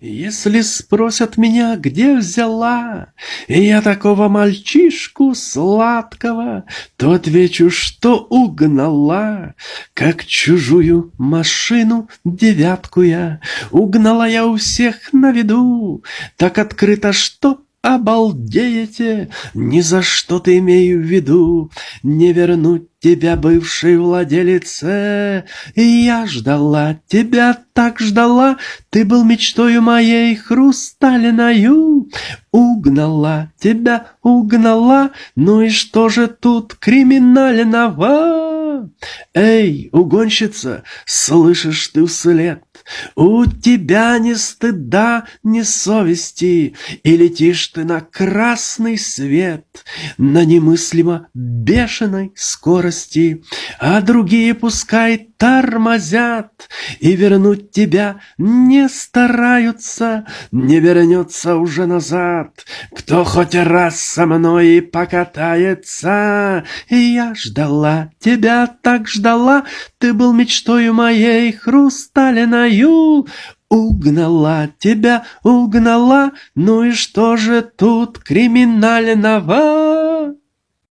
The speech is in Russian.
Если спросят меня, где взяла и я такого мальчишку сладкого, то отвечу, что угнала, как чужую машину девятку я. Угнала я у всех на виду, так открыто, что обалдеете, ни за что ты имею в виду, не вернуть тебя, бывшей владелице. Э, и я ждала тебя, так ждала, ты был мечтою моей хрусталиною. Угнала тебя, угнала, ну и что же тут криминального? Эй, угонщица, слышишь ты вслед, у тебя ни стыда, ни совести, И летишь ты на красный свет, На немыслимо бешеной скорости а другие пускай тормозят и вернуть тебя не стараются, не вернется уже назад. Кто хоть раз со мной и покатается, я ждала тебя, так ждала, ты был мечтою моей хрусталиною, Угнала тебя, угнала, ну и что же тут криминального?